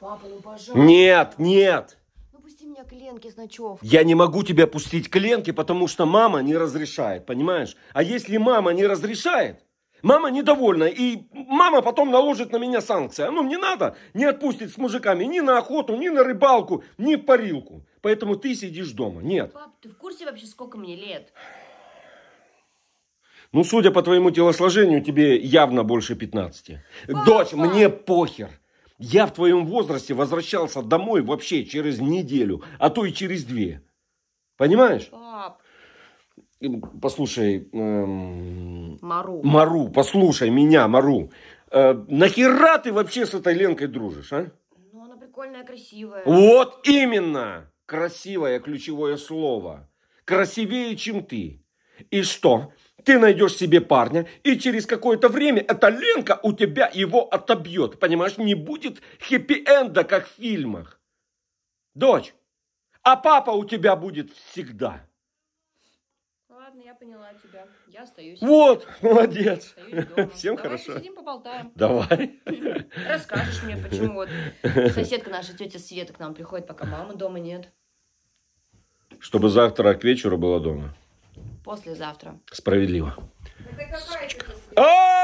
Ну, нет, нет. Ну пусти меня к Ленке с Я не могу тебя пустить к Ленке, потому что мама не разрешает, понимаешь? А если мама не разрешает, Мама недовольна, и мама потом наложит на меня санкции. А ну, мне надо не отпустить с мужиками ни на охоту, ни на рыбалку, ни в парилку. Поэтому ты сидишь дома. Нет. Пап, ты в курсе вообще, сколько мне лет? Ну, судя по твоему телосложению, тебе явно больше 15. Папа! Дочь, мне похер. Я в твоем возрасте возвращался домой вообще через неделю, а то и через две. Понимаешь? Пап. Послушай. Эм... Мару. Мару, послушай меня, Мару. Э, нахера ты вообще с этой Ленкой дружишь, а? Ну, она прикольная, красивая. Вот именно! Красивое ключевое слово. Красивее, чем ты. И что? Ты найдешь себе парня, и через какое-то время эта Ленка у тебя его отобьет. Понимаешь, не будет хэппи-энда, как в фильмах. Дочь, а папа у тебя будет всегда. Ладно, я поняла тебя. Я остаюсь. Вот, молодец. Всем Давай хорошо. Давай поболтаем. Давай. Расскажешь мне, почему вот соседка наша, тетя Света, к нам приходит, пока мамы дома нет. Чтобы завтра к вечеру была дома послезавтра. Справедливо. Это какая